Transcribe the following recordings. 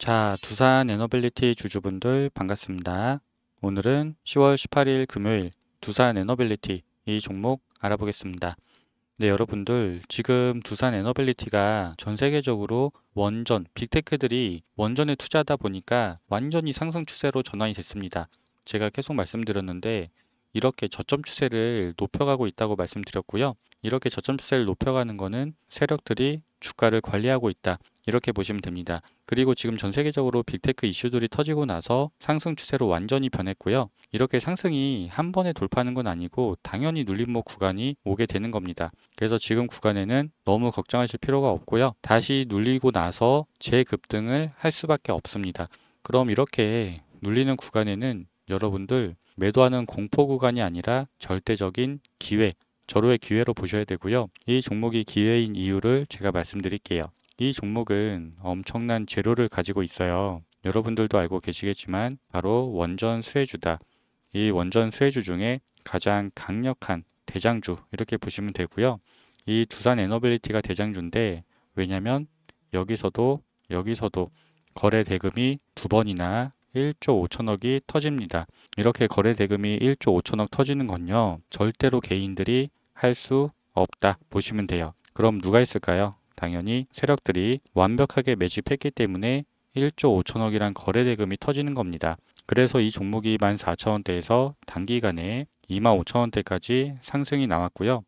자, 두산 에너빌리티 주주분들 반갑습니다. 오늘은 10월 18일 금요일 두산 에너빌리티 이 종목 알아보겠습니다. 네, 여러분들 지금 두산 에너빌리티가 전 세계적으로 원전, 빅테크들이 원전에 투자하다 보니까 완전히 상승 추세로 전환이 됐습니다. 제가 계속 말씀드렸는데 이렇게 저점 추세를 높여가고 있다고 말씀드렸고요. 이렇게 저점 추세를 높여가는 것은 세력들이 주가를 관리하고 있다. 이렇게 보시면 됩니다. 그리고 지금 전 세계적으로 빅테크 이슈들이 터지고 나서 상승 추세로 완전히 변했고요. 이렇게 상승이 한 번에 돌파하는 건 아니고 당연히 눌림목 구간이 오게 되는 겁니다. 그래서 지금 구간에는 너무 걱정하실 필요가 없고요. 다시 눌리고 나서 재급등을 할 수밖에 없습니다. 그럼 이렇게 눌리는 구간에는 여러분들 매도하는 공포 구간이 아니라 절대적인 기회, 절호의 기회로 보셔야 되고요. 이 종목이 기회인 이유를 제가 말씀드릴게요. 이 종목은 엄청난 재료를 가지고 있어요. 여러분들도 알고 계시겠지만 바로 원전 수혜주다. 이 원전 수혜주 중에 가장 강력한 대장주 이렇게 보시면 되고요. 이 두산 에너빌리티가 대장주인데 왜냐면 여기서도 여기서도 거래 대금이 두 번이나 1조 5천억이 터집니다. 이렇게 거래 대금이 1조 5천억 터지는 건요. 절대로 개인들이 할 수 없다 보시면 돼요. 그럼 누가 있을까요? 당연히 세력들이 완벽하게 매집했기 때문에 1조 5천억이란 거래 대금이 터지는 겁니다. 그래서 이 종목이 14,000원대에서 단기간에 25,000원대까지 상승이 나왔고요.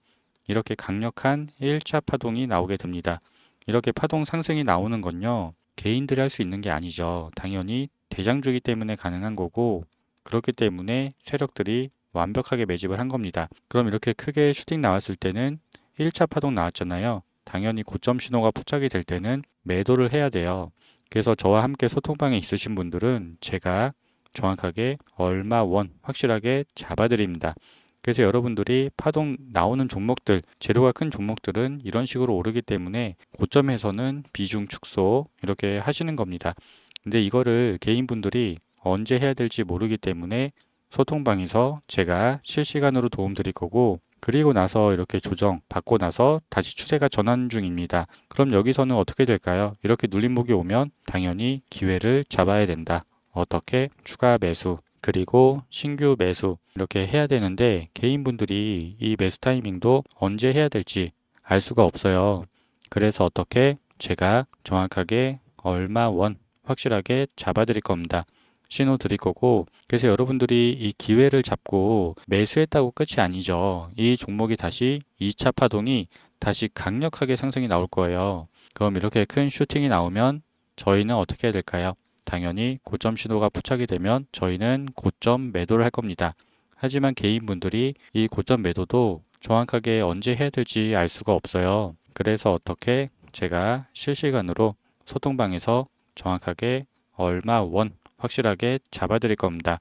이렇게 강력한 1차 파동이 나오게 됩니다. 이렇게 파동 상승이 나오는 건요. 개인들이 할 수 있는 게 아니죠. 당연히 대장주이기 때문에 가능한 거고 그렇기 때문에 세력들이 완벽하게 매집을 한 겁니다. 그럼 이렇게 크게 슈팅 나왔을 때는 1차 파동 나왔잖아요. 당연히 고점 신호가 포착이 될 때는 매도를 해야 돼요. 그래서 저와 함께 소통방에 있으신 분들은 제가 정확하게 얼마 원 확실하게 잡아드립니다. 그래서 여러분들이 파동 나오는 종목들, 재료가 큰 종목들은 이런 식으로 오르기 때문에 고점에서는 비중 축소 이렇게 하시는 겁니다. 근데 이거를 개인분들이 언제 해야 될지 모르기 때문에 소통방에서 제가 실시간으로 도움드릴 거고 그리고 나서 이렇게 조정 받고 나서 다시 추세가 전환 중입니다. 그럼 여기서는 어떻게 될까요? 이렇게 눌림목이 오면 당연히 기회를 잡아야 된다. 어떻게 추가 매수 그리고 신규 매수 이렇게 해야 되는데 개인분들이 이 매수 타이밍도 언제 해야 될지 알 수가 없어요. 그래서 어떻게 제가 정확하게 얼마 원 확실하게 잡아드릴 겁니다. 신호 드릴 거고 그래서 여러분들이 이 기회를 잡고 매수했다고 끝이 아니죠. 이 종목이 다시 2차 파동이 다시 강력하게 상승이 나올 거예요. 그럼 이렇게 큰 슈팅이 나오면 저희는 어떻게 해야 될까요? 당연히 고점 신호가 부착이 되면 저희는 고점 매도를 할 겁니다. 하지만 개인분들이 이 고점 매도도 정확하게 언제 해야 될지 알 수가 없어요. 그래서 어떻게 제가 실시간으로 소통방에서 정확하게 얼마 원 확실하게 잡아드릴 겁니다.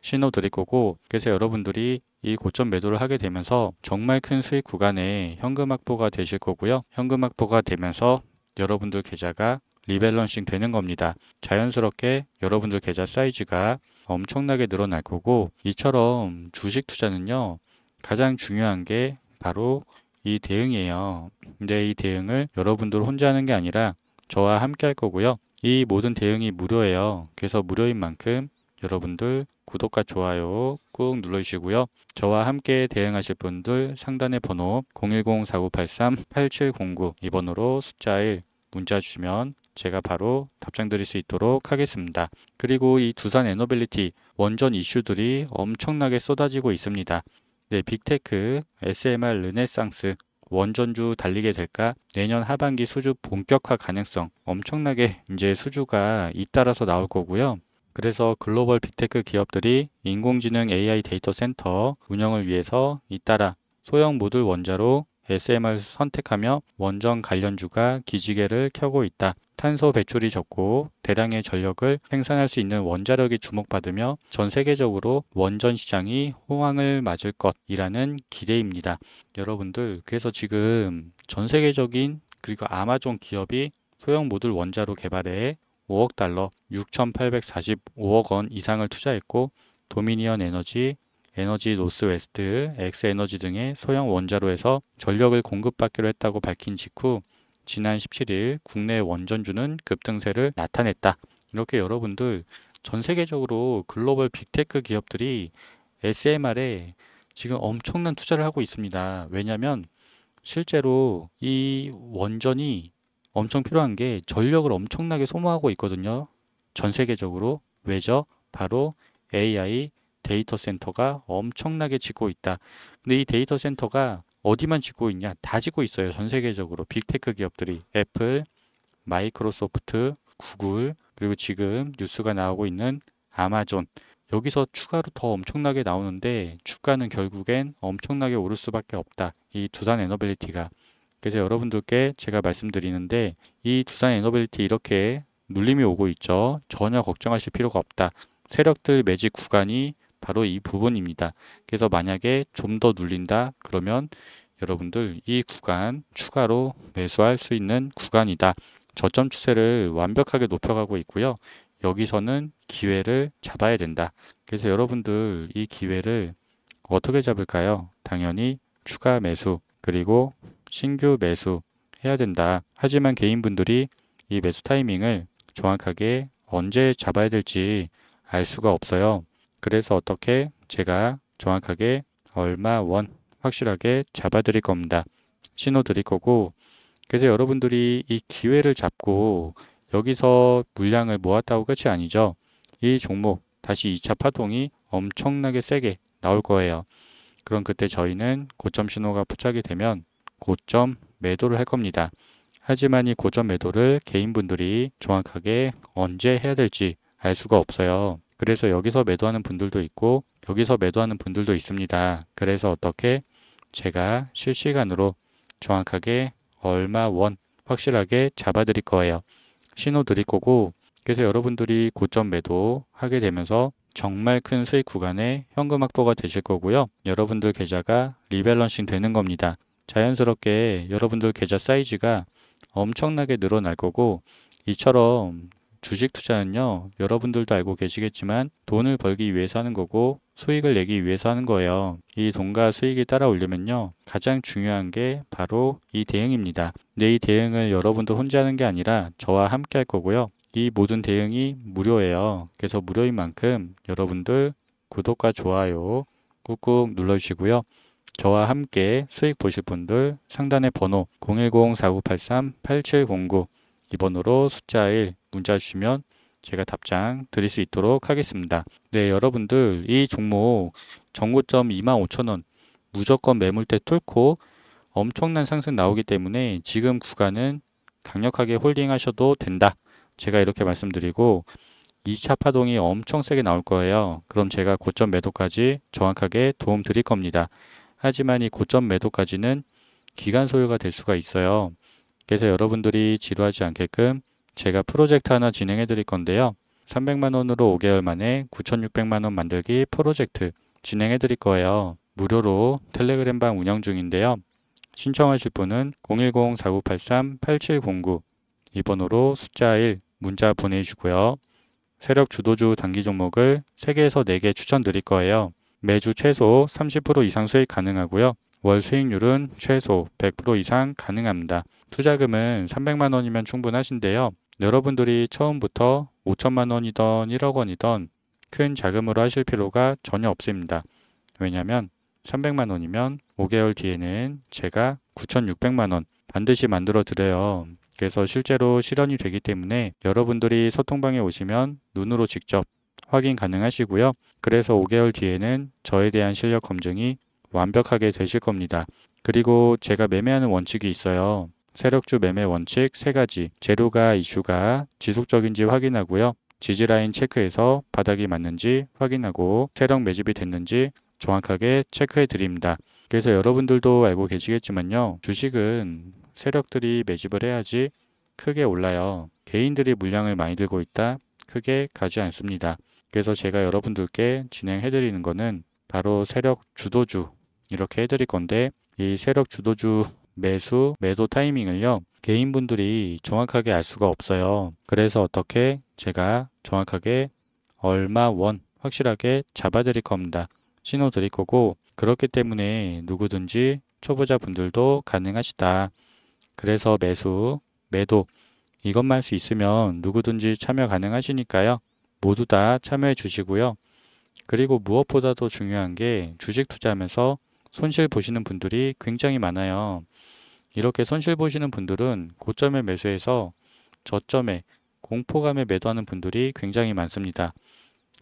신호 드릴 거고 그래서 여러분들이 이 고점 매도를 하게 되면서 정말 큰 수익 구간에 현금 확보가 되실 거고요. 현금 확보가 되면서 여러분들 계좌가 리밸런싱 되는 겁니다. 자연스럽게 여러분들 계좌 사이즈가 엄청나게 늘어날 거고 이처럼 주식 투자는요. 가장 중요한 게 바로 이 대응이에요. 근데 이 대응을 여러분들 혼자 하는 게 아니라 저와 함께 할 거고요. 이 모든 대응이 무료예요. 그래서 무료인 만큼 여러분들 구독과 좋아요 꾹 눌러주시고요. 저와 함께 대응하실 분들 상단의 번호 010-4983-8709 이 번호로 숫자 1 문자 주시면 제가 바로 답장 드릴 수 있도록 하겠습니다. 그리고 이 두산 에너빌리티 원전 이슈들이 엄청나게 쏟아지고 있습니다. 네, 빅테크, SMR 르네상스, 원전주 달리게 될까? 내년 하반기 수주 본격화 가능성 엄청나게 이제 수주가 잇따라서 나올 거고요. 그래서 글로벌 빅테크 기업들이 인공지능 AI 데이터 센터 운영을 위해서 잇따라 소형 모듈 원자로 SM을 선택하며 원전 관련주가 기지개를 켜고 있다. 탄소 배출이 적고 대량의 전력을 생산할 수 있는 원자력이 주목받으며 전 세계적으로 원전 시장이 호황을 맞을 것이라는 기대입니다. 여러분들, 그래서 지금 전 세계적인 그리고 아마존 기업이 소형 모듈 원자로 개발에 5억 달러 6,845억 원 이상을 투자했고 도미니언 에너지, 에너지 노스웨스트, 엑스에너지 등의 소형 원자로에서 전력을 공급받기로 했다고 밝힌 직후 지난 17일 국내 원전주는 급등세를 나타냈다. 이렇게 여러분들 전 세계적으로 글로벌 빅테크 기업들이 SMR에 지금 엄청난 투자를 하고 있습니다. 왜냐하면 실제로 이 원전이 엄청 필요한 게 전력을 엄청나게 소모하고 있거든요. 전 세계적으로 왜죠? 바로 AI 데이터 센터가 엄청나게 짓고 있다. 근데 이 데이터 센터가 어디만 짓고 있냐? 다짓고 있어요. 전 세계적으로 빅테크 기업들이 애플, 마이크로소프트, 구글, 그리고 지금 뉴스가 나오고 있는 아마존. 여기서 추가로 더 엄청나게 나오는데 주가는 결국엔 엄청나게 오를 수밖에 없다. 이 두산 에너빌리티가. 그래서 여러분들께 제가 말씀드리는데 이 두산 에너빌리티 이렇게 눌림이 오고 있죠. 전혀 걱정하실 필요가 없다. 세력들 매직 구간이 바로 이 부분입니다. 그래서 만약에 좀 더 눌린다 그러면 여러분들 이 구간 추가로 매수할 수 있는 구간이다. 저점 추세를 완벽하게 높여가고 있고요. 여기서는 기회를 잡아야 된다. 그래서 여러분들 이 기회를 어떻게 잡을까요? 당연히 추가 매수 그리고 신규 매수 해야 된다. 하지만 개인분들이 이 매수 타이밍을 정확하게 언제 잡아야 될지 알 수가 없어요. 그래서 어떻게 제가 정확하게 얼마 원 확실하게 잡아 드릴 겁니다. 신호 드릴 거고 그래서 여러분들이 이 기회를 잡고 여기서 물량을 모았다고 끝이 아니죠. 이 종목 다시 2차 파동이 엄청나게 세게 나올 거예요. 그럼 그때 저희는 고점 신호가 포착이 되면 고점 매도를 할 겁니다. 하지만 이 고점 매도를 개인분들이 정확하게 언제 해야 될지 알 수가 없어요. 그래서 여기서 매도하는 분들도 있고 여기서 매도하는 분들도 있습니다. 그래서 어떻게 제가 실시간으로 정확하게 얼마 원 확실하게 잡아 드릴 거예요. 신호 드릴 거고 그래서 여러분들이 고점 매도 하게 되면서 정말 큰 수익 구간에 현금 확보가 되실 거고요. 여러분들 계좌가 리밸런싱 되는 겁니다. 자연스럽게 여러분들 계좌 사이즈가 엄청나게 늘어날 거고 이처럼 주식 투자는요, 여러분들도 알고 계시겠지만 돈을 벌기 위해서 하는 거고 수익을 내기 위해서 하는 거예요. 이 돈과 수익이 따라오려면요, 가장 중요한 게 바로 이 대응입니다. 내데이 대응을 여러분도 혼자 하는 게 아니라 저와 함께 할 거고요. 이 모든 대응이 무료예요. 그래서 무료인 만큼 여러분들 구독과 좋아요 꾹꾹 눌러주시고요. 저와 함께 수익 보실 분들 상단의 번호 010-4983-8709 이 번호로 숫자 1 문자 주시면 제가 답장 드릴 수 있도록 하겠습니다. 네, 여러분들 이 종목 정고점 25,000원 무조건 매물대 뚫고 엄청난 상승 나오기 때문에 지금 구간은 강력하게 홀딩하셔도 된다. 제가 이렇게 말씀드리고 2차 파동이 엄청 세게 나올 거예요. 그럼 제가 고점 매도까지 정확하게 도움 드릴 겁니다. 하지만 이 고점 매도까지는 기간 소요가 될 수가 있어요. 그래서 여러분들이 지루하지 않게끔 제가 프로젝트 하나 진행해 드릴 건데요. 300만 원으로 5개월 만에 9,600만 원 만들기 프로젝트 진행해 드릴 거예요. 무료로 텔레그램 방 운영 중인데요. 신청하실 분은 010-4983-8709 이번호로 숫자 1 문자 보내주고요. 세력 주도주 단기 종목을 3개에서 4개 추천드릴 거예요. 매주 최소 30% 이상 수익 가능하고요. 월 수익률은 최소 100% 이상 가능합니다. 투자금은 300만 원이면 충분하신데요. 여러분들이 처음부터 5천만 원이던 1억 원이던 큰 자금으로 하실 필요가 전혀 없습니다. 왜냐하면 300만 원이면 5개월 뒤에는 제가 9,600만 원 반드시 만들어 드려요. 그래서 실제로 실현이 되기 때문에 여러분들이 소통방에 오시면 눈으로 직접 확인 가능하시고요. 그래서 5개월 뒤에는 저에 대한 실력 검증이 완벽하게 되실 겁니다. 그리고 제가 매매하는 원칙이 있어요. 세력주 매매 원칙 세가지 재료가 이슈가 지속적인지 확인하고요. 지지라인 체크해서 바닥이 맞는지 확인하고 세력 매집이 됐는지 정확하게 체크해 드립니다. 그래서 여러분들도 알고 계시겠지만요. 주식은 세력들이 매집을 해야지 크게 올라요. 개인들이 물량을 많이 들고 있다 크게 가지 않습니다. 그래서 제가 여러분들께 진행해 드리는 거는 바로 세력 주도주 이렇게 해드릴 건데 이 세력 주도주 매수, 매도 타이밍을요. 개인분들이 정확하게 알 수가 없어요. 그래서 어떻게 제가 정확하게 얼마 원 확실하게 잡아드릴 겁니다. 신호 드릴 거고 그렇기 때문에 누구든지 초보자분들도 가능하시다. 그래서 매수, 매도 이것만 할 수 있으면 누구든지 참여 가능하시니까요. 모두 다 참여해 주시고요. 그리고 무엇보다도 중요한 게 주식 투자하면서 손실 보시는 분들이 굉장히 많아요. 이렇게 손실 보시는 분들은 고점에 매수해서 저점에 공포감에 매도하는 분들이 굉장히 많습니다.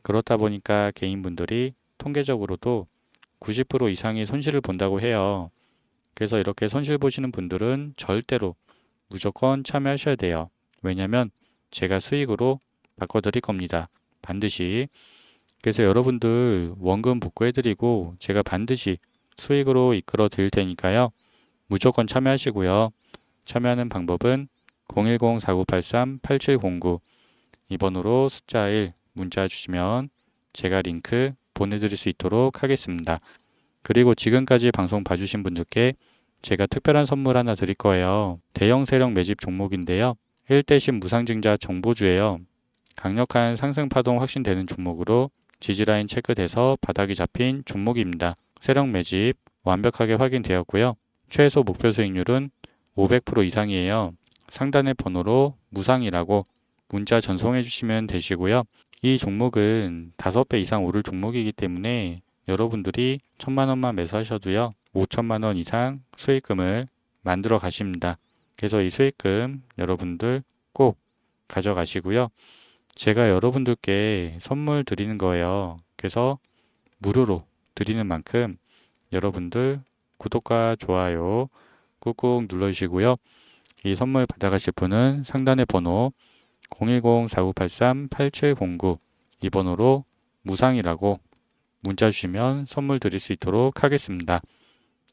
그렇다 보니까 개인분들이 통계적으로도 90%이상의 손실을 본다고 해요. 그래서 이렇게 손실 보시는 분들은 절대로 무조건 참여하셔야 돼요. 왜냐면 제가 수익으로 바꿔드릴 겁니다. 반드시. 그래서 여러분들 원금 복구해드리고 제가 반드시 수익으로 이끌어 드릴 테니까요. 무조건 참여하시고요. 참여하는 방법은 010-4983-8709 이번호로 숫자 1 문자 주시면 제가 링크 보내드릴 수 있도록 하겠습니다. 그리고 지금까지 방송 봐주신 분들께 제가 특별한 선물 하나 드릴 거예요. 대형 세력 매집 종목인데요. 1대1 0 무상증자 정보주예요. 강력한 상승파동 확신되는 종목으로 지지라인 체크돼서 바닥이 잡힌 종목입니다. 세력 매집 완벽하게 확인되었고요. 최소 목표 수익률은 500% 이상이에요. 상단의 번호로 무상이라고 문자 전송해 주시면 되시고요. 이 종목은 5배 이상 오를 종목이기 때문에 여러분들이 천만 원만 매수하셔도요. 5천만 원 이상 수익금을 만들어 가십니다. 그래서 이 수익금 여러분들 꼭 가져가시고요. 제가 여러분들께 선물 드리는 거예요. 그래서 무료로 드리는 만큼 여러분들 구독과 좋아요 꾹꾹 눌러주시고요. 이 선물 받아가실 분은 상단의 번호 010-4983-8709 이 번호로 무상이라고 문자 주시면 선물 드릴 수 있도록 하겠습니다.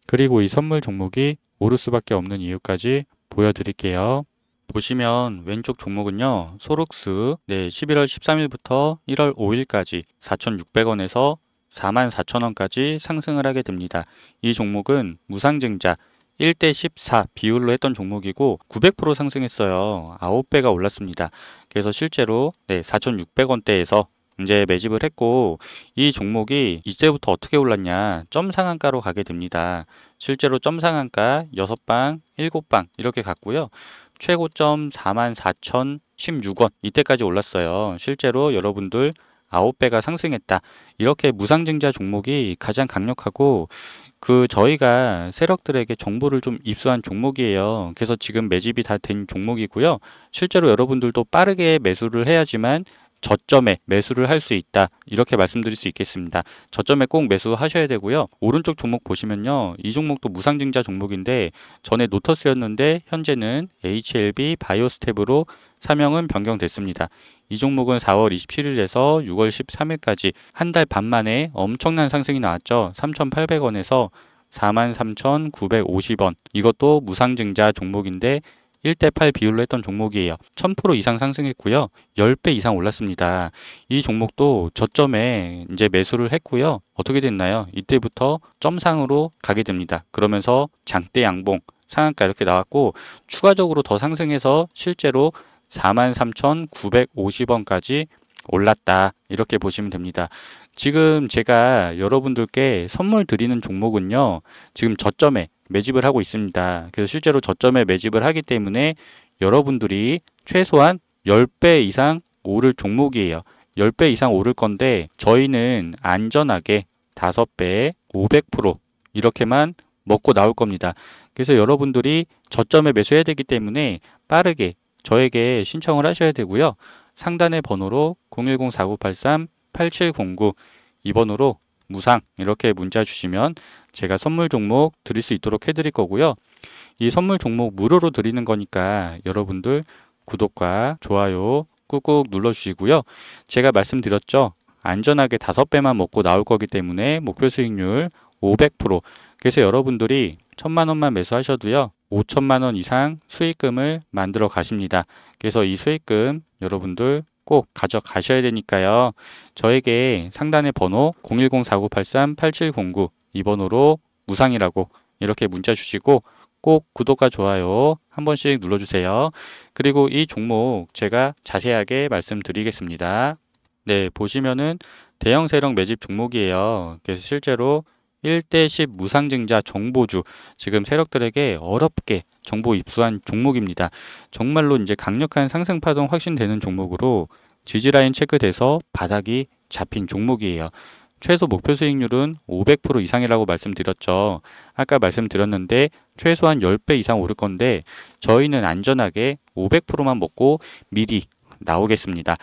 그리고 이 선물 종목이 오를 수밖에 없는 이유까지 보여드릴게요. 보시면 왼쪽 종목은요. 소록스 네, 11월 13일부터 1월 5일까지 4,600원에서 44,000원까지 상승을 하게 됩니다. 이 종목은 무상증자 1대 14 비율로 했던 종목이고 900% 상승했어요. 9배가 올랐습니다. 그래서 실제로 네, 4,600원대에서 이제 매집을 했고 이 종목이 이제부터 어떻게 올랐냐 점 상한가로 가게 됩니다. 실제로 점 상한가 6방, 7방 이렇게 갔고요. 최고점 44,016원 이때까지 올랐어요. 실제로 여러분들 9배가 상승했다. 이렇게 무상증자 종목이 가장 강력하고 그 저희가 세력들에게 정보를 좀 입수한 종목이에요. 그래서 지금 매집이 다 된 종목이고요. 실제로 여러분들도 빠르게 매수를 해야지만 저점에 매수를 할 수 있다. 이렇게 말씀드릴 수 있겠습니다. 저점에 꼭 매수하셔야 되고요. 오른쪽 종목 보시면요. 이 종목도 무상증자 종목인데 전에 노터스였는데 현재는 HLB 바이오스텝으로 사명은 변경됐습니다. 이 종목은 4월 27일에서 6월 13일까지 한 달 반 만에 엄청난 상승이 나왔죠. 3,800원에서 43,950원. 이것도 무상증자 종목인데 1대8 비율로 했던 종목이에요. 1000% 이상 상승했고요. 10배 이상 올랐습니다. 이 종목도 저점에 이제 매수를 했고요. 어떻게 됐나요? 이때부터 점상으로 가게 됩니다. 그러면서 장대 양봉 상한가 이렇게 나왔고 추가적으로 더 상승해서 실제로 43,950원까지 올랐다 이렇게 보시면 됩니다. 지금 제가 여러분들께 선물 드리는 종목은요. 지금 저점에 매집을 하고 있습니다. 그래서 실제로 저점에 매집을 하기 때문에 여러분들이 최소한 10배 이상 오를 종목이에요. 10배 이상 오를 건데 저희는 안전하게 5배, 500% 이렇게만 먹고 나올 겁니다. 그래서 여러분들이 저점에 매수해야 되기 때문에 빠르게 저에게 신청을 하셔야 되고요. 상단의 번호로 010-4983-8709이번호로 무상 이렇게 문자 주시면 제가 선물 종목 드릴 수 있도록 해드릴 거고요. 이 선물 종목 무료로 드리는 거니까 여러분들 구독과 좋아요 꾹꾹 눌러주시고요. 제가 말씀드렸죠. 안전하게 다섯 배만 먹고 나올 거기 때문에 목표 수익률 500% 그래서 여러분들이 천만 원만 매수하셔도요. 5천만 원 이상 수익금을 만들어 가십니다. 그래서 이 수익금 여러분들 꼭 가져가셔야 되니까요. 저에게 상단의 번호 010-4983-8709 이 번호로 무상이라고 이렇게 문자 주시고 꼭 구독과 좋아요 한 번씩 눌러주세요. 그리고 이 종목 제가 자세하게 말씀드리겠습니다. 네, 보시면은 대형 세력 매집 종목이에요. 그래서 실제로 1대10 무상증자 정보주 지금 세력들에게 어렵게 정보 입수한 종목입니다. 정말로 이제 강력한 상승 파동 확신되는 종목으로 지지라인 체크돼서 바닥이 잡힌 종목이에요. 최소 목표 수익률은 500% 이상이라고 말씀드렸죠. 아까 말씀드렸는데 최소한 10배 이상 오를 건데 저희는 안전하게 500%만 먹고 미리 나오겠습니다.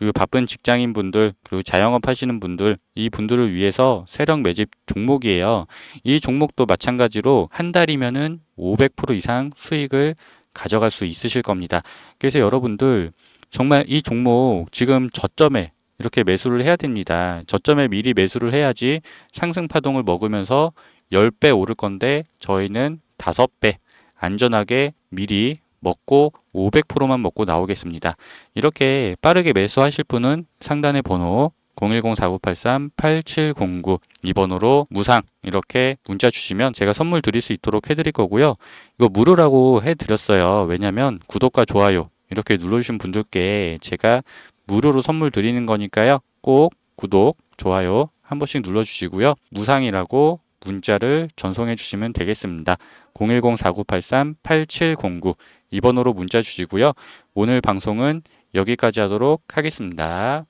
그리고 바쁜 직장인 분들, 그리고 자영업 하시는 분들, 이 분들을 위해서 세력 매집 종목이에요. 이 종목도 마찬가지로 한 달이면은 500% 이상 수익을 가져갈 수 있으실 겁니다. 그래서 여러분들 정말 이 종목 지금 저점에 이렇게 매수를 해야 됩니다. 저점에 미리 매수를 해야지 상승 파동을 먹으면서 10배 오를 건데 저희는 5배 안전하게 미리 먹고 500%만 먹고 나오겠습니다. 이렇게 빠르게 매수하실 분은 상단의 번호 010-4983-8709 이번호로 무상 이렇게 문자 주시면 제가 선물 드릴 수 있도록 해드릴 거고요. 이거 무료라고 해드렸어요. 왜냐면 구독과 좋아요 이렇게 눌러주신 분들께 제가 무료로 선물 드리는 거니까요. 꼭 구독, 좋아요 한 번씩 눌러주시고요. 무상이라고 문자를 전송해 주시면 되겠습니다. 010-4983-8709 2번으로 문자 주시고요. 오늘 방송은 여기까지 하도록 하겠습니다.